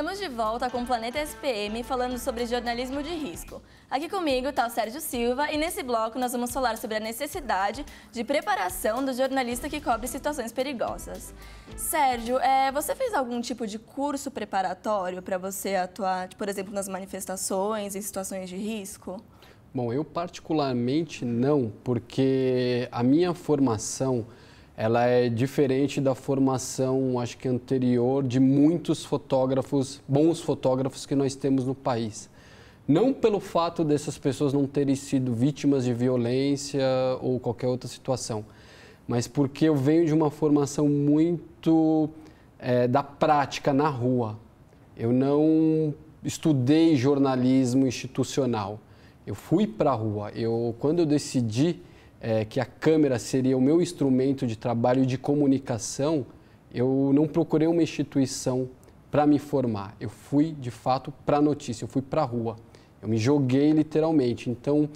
Estamos de volta com o Planeta SPM falando sobre jornalismo de risco. Aqui comigo está o Sérgio Silva e nesse bloco nós vamos falar sobre a necessidade de preparação do jornalista que cobre situações perigosas. Sérgio, é, você fez algum tipo de curso preparatório para você atuar, tipo, por exemplo, nas manifestações, em situações de risco? Bom, eu particularmente não, porque a minha formação ela é diferente da formação, acho que anterior, de muitos fotógrafos, bons fotógrafos que nós temos no país. Não pelo fato dessas pessoas não terem sido vítimas de violência ou qualquer outra situação, mas porque eu venho de uma formação muito é, da prática na rua. Eu não estudei jornalismo institucional. Eu fui para a rua. Eu, quando eu decidi é, que a câmera seria o meu instrumento de trabalho e de comunicação, eu não procurei uma instituição para me formar. Eu fui, de fato, para a notícia, eu fui para a rua. Eu me joguei literalmente. Então,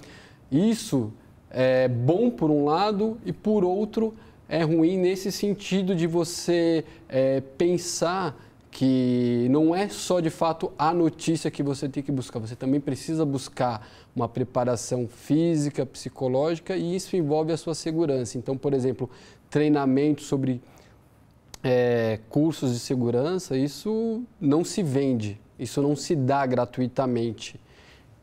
isso é bom por um lado e por outro é ruim nesse sentido de você é, pensar que não é só de fato a notícia que você tem que buscar, você também precisa buscar uma preparação física, psicológica e isso envolve a sua segurança. Então, por exemplo, treinamento sobre é, cursos de segurança, isso não se vende, isso não se dá gratuitamente.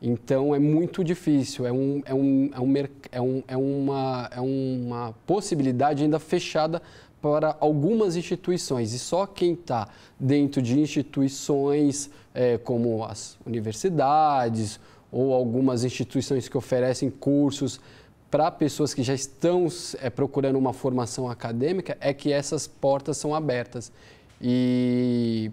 Então é muito difícil, é, um, é, um, é, um, é, um, é, uma, é uma possibilidade ainda fechada para algumas instituições. E só quem está dentro de instituições é, como as universidades, ou algumas instituições que oferecem cursos para pessoas que já estão é, procurando uma formação acadêmica, é que essas portas são abertas. E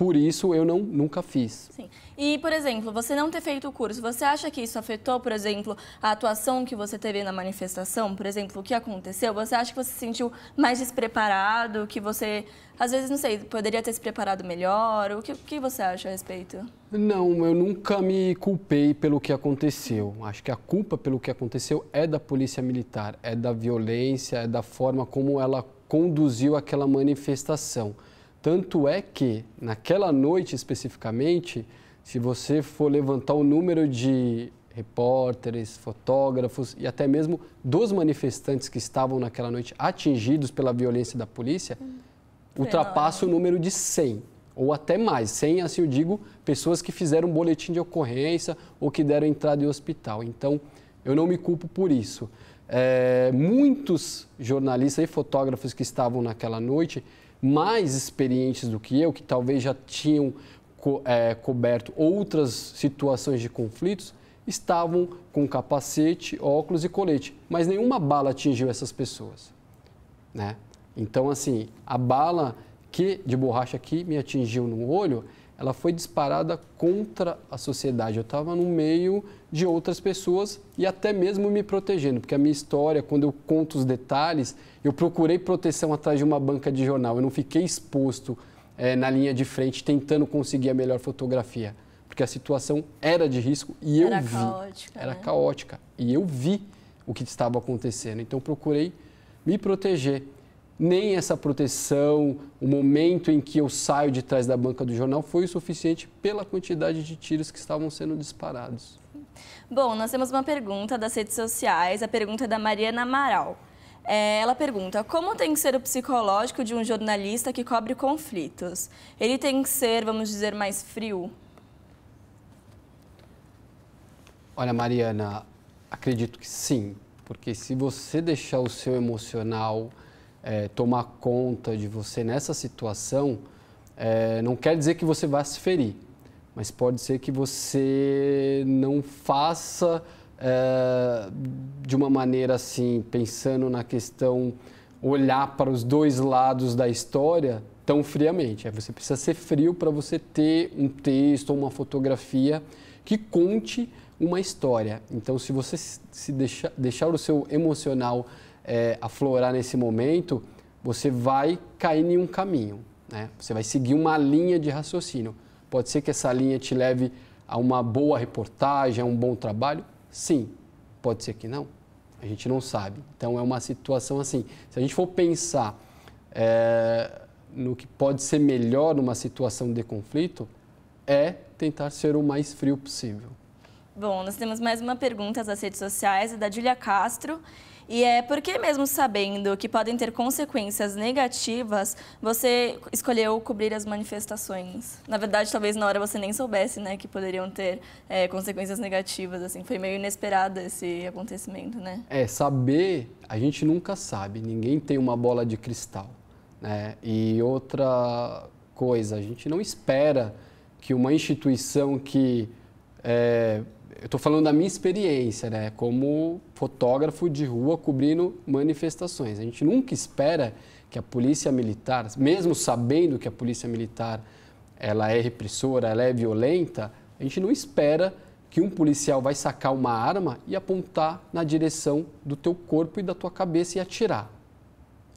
por isso eu não, nunca fiz. Sim. E, por exemplo, você não ter feito o curso, você acha que isso afetou, por exemplo, a atuação que você teve na manifestação? Por exemplo, o que aconteceu? Você acha que você se sentiu mais despreparado? Que você, às vezes, não sei, poderia ter se preparado melhor? O que, que você acha a respeito? Não, eu nunca me culpei pelo que aconteceu. Acho que a culpa pelo que aconteceu é da polícia militar, é da violência, é da forma como ela conduziu aquela manifestação. Tanto é que, naquela noite especificamente, se você for levantar o número de repórteres, fotógrafos e até mesmo dos manifestantes que estavam naquela noite atingidos pela violência da polícia, hum. ultrapassa o número de 100 ou até mais, 100 assim eu digo, pessoas que fizeram um boletim de ocorrência ou que deram entrada em hospital. Então, eu não me culpo por isso é, muitos jornalistas e fotógrafos que estavam naquela noite, mais experientes do que eu, que talvez já tinham co é, coberto outras situações de conflitos, estavam com capacete, óculos e colete, mas nenhuma bala atingiu essas pessoas, né? Então, assim, a bala que de borracha que me atingiu no olho, ela foi disparada contra a sociedade. Eu estava no meio de outras pessoas e até mesmo me protegendo, porque a minha história, quando eu conto os detalhes, eu procurei proteção atrás de uma banca de jornal. Eu não fiquei exposto é, na linha de frente tentando conseguir a melhor fotografia, porque a situação era de risco e era eu vi. Caótica, era né? caótica. E eu vi o que estava acontecendo. Então procurei me proteger nem essa proteção, o momento em que eu saio de trás da banca do jornal foi o suficiente pela quantidade de tiros que estavam sendo disparados. Bom, nós temos uma pergunta das redes sociais, a pergunta é da Mariana Amaral. É, ela pergunta: como tem que ser o psicológico de um jornalista que cobre conflitos? Ele tem que ser, vamos dizer, mais frio? Olha, Mariana, acredito que sim, porque se você deixar o seu emocional é, tomar conta de você nessa situação, é, não quer dizer que você vá se ferir, mas pode ser que você não faça é, de uma maneira assim, pensando na questão olhar para os dois lados da história tão friamente. É, você precisa ser frio para você ter um texto ou uma fotografia que conte uma história. Então, se você se deixar, deixar o seu emocional é, aflorar nesse momento, você vai cair em um caminho, né? Você vai seguir uma linha de raciocínio. Pode ser que essa linha te leve a uma boa reportagem, a um bom trabalho? Sim. Pode ser que não. A gente não sabe. Então é uma situação assim. Se a gente for pensar é, no que pode ser melhor numa situação de conflito, é tentar ser o mais frio possível. Bom, nós temos mais uma pergunta das redes sociais, é da Julia Castro. E é porque mesmo sabendo que podem ter consequências negativas, você escolheu cobrir as manifestações. Na verdade, talvez na hora você nem soubesse, né, que poderiam ter é, consequências negativas, assim. Foi meio inesperado esse acontecimento, né? É, saber, a gente nunca sabe. Ninguém tem uma bola de cristal, né? E outra coisa, a gente não espera que uma instituição que... É, eu estou falando da minha experiência, né? Como fotógrafo de rua cobrindo manifestações. A gente nunca espera que a polícia militar, mesmo sabendo que a polícia militar ela é repressora, ela é violenta, a gente não espera que um policial vai sacar uma arma e apontar na direção do teu corpo e da tua cabeça e atirar.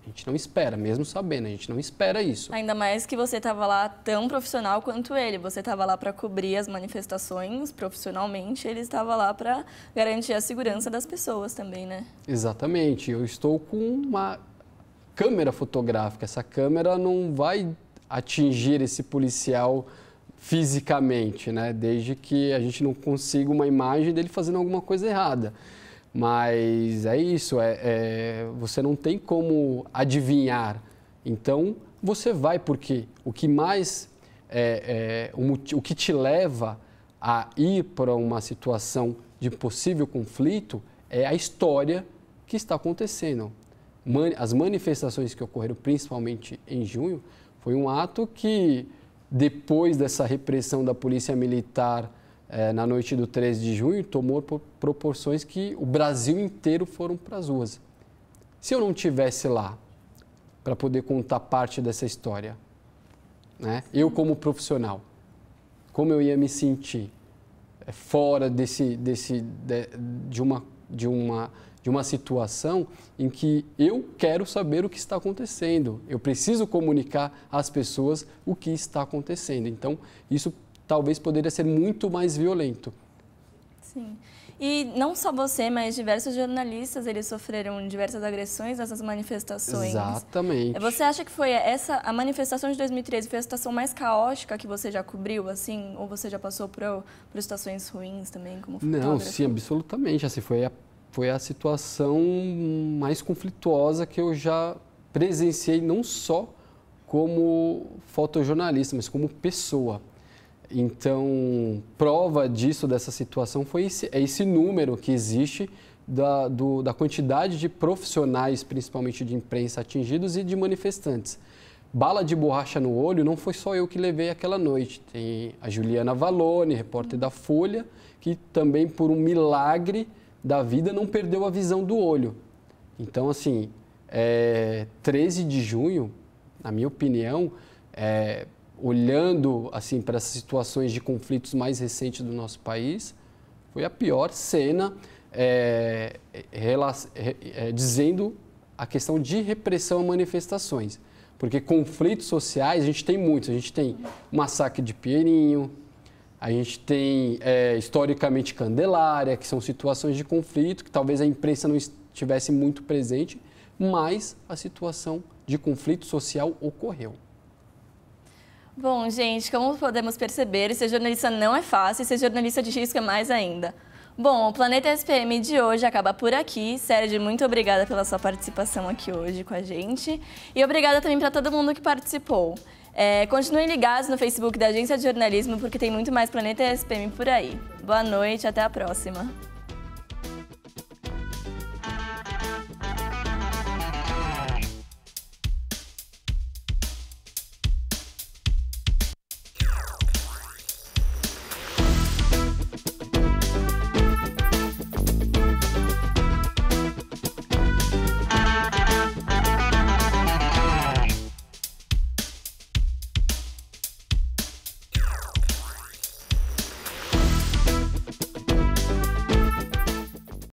A gente não espera, mesmo sabendo, a gente não espera isso. Ainda mais que você estava lá tão profissional quanto ele. Você estava lá para cobrir as manifestações profissionalmente, ele estava lá para garantir a segurança das pessoas também, né? Exatamente. Eu estou com uma câmera fotográfica. Essa câmera não vai atingir esse policial fisicamente, né? Desde que a gente não consiga uma imagem dele fazendo alguma coisa errada. Mas é isso, é, é, você não tem como adivinhar. Então, você vai porque o que mais, é, é o, o que te leva a ir para uma situação de possível conflito é a história que está acontecendo. As manifestações que ocorreram, principalmente em junho, foi um ato que, depois dessa repressão da polícia militar é, na noite do 13 de junho tomou proporções que o Brasil inteiro foram para as ruas. Se eu não tivesse lá para poder contar parte dessa história, né? eu como profissional, como eu ia me sentir é, fora desse, desse, de, de, uma, de, uma, de uma situação em que eu quero saber o que está acontecendo, eu preciso comunicar às pessoas o que está acontecendo. Então, isso talvez poderia ser muito mais violento. Sim. E não só você, mas diversos jornalistas, eles sofreram diversas agressões nessas manifestações. Exatamente. Você acha que foi essa a manifestação de 2013 foi a situação mais caótica que você já cobriu, assim, ou você já passou por, por situações ruins também, como fotógrafo? Não, sim, absolutamente. Assim, foi a, foi a situação mais conflituosa que eu já presenciei, não só como fotojornalista, mas como pessoa. Então, prova disso, dessa situação, foi esse, é esse número que existe da, do, da quantidade de profissionais, principalmente de imprensa, atingidos e de manifestantes. Bala de borracha no olho não foi só eu que levei aquela noite. Tem a Juliana Valone, repórter da Folha, que também, por um milagre da vida, não perdeu a visão do olho. Então, assim, é, 13 de junho, na minha opinião, é, olhando assim para essas situações de conflitos mais recentes do nosso país, foi a pior cena é, é, dizendo a questão de repressão a manifestações. Porque conflitos sociais a gente tem muitos. A gente tem massacre de Pinheirinho, a gente tem é, historicamente Candelária, que são situações de conflito que talvez a imprensa não estivesse muito presente, mas a situação de conflito social ocorreu. Bom, gente, como podemos perceber, ser jornalista não é fácil e ser jornalista de risco é mais ainda. Bom, o Planeta SPM de hoje acaba por aqui. Sérgio, muito obrigada pela sua participação aqui hoje com a gente. E obrigada também para todo mundo que participou. É, continuem ligados no Facebook da Agência de Jornalismo, porque tem muito mais Planeta SPM por aí. Boa noite, até a próxima.